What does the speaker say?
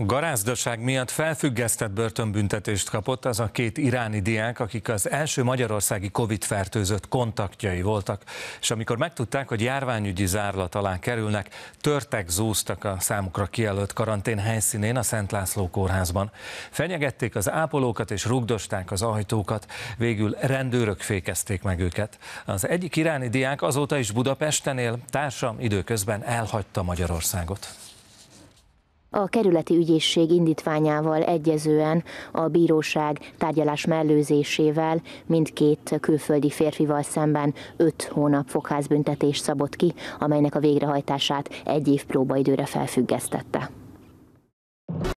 Garázdaság miatt felfüggesztett börtönbüntetést kapott az a két iráni diák, akik az első magyarországi Covid-fertőzött kontaktjai voltak, és amikor megtudták, hogy járványügyi zárlat alá kerülnek, törtek, zúztak a számukra kijelölt karantén helyszínén a Szent László kórházban. Fenyegették az ápolókat és rugdosták az ajtókat, végül rendőrök fékezték meg őket. Az egyik iráni diák azóta is Budapesten él, társam időközben elhagyta Magyarországot a kerületi ügyészség indítványával egyezően a bíróság tárgyalás mellőzésével mindkét külföldi férfival szemben öt hónap fogházbüntetést szabott ki, amelynek a végrehajtását egy év próbaidőre felfüggesztette.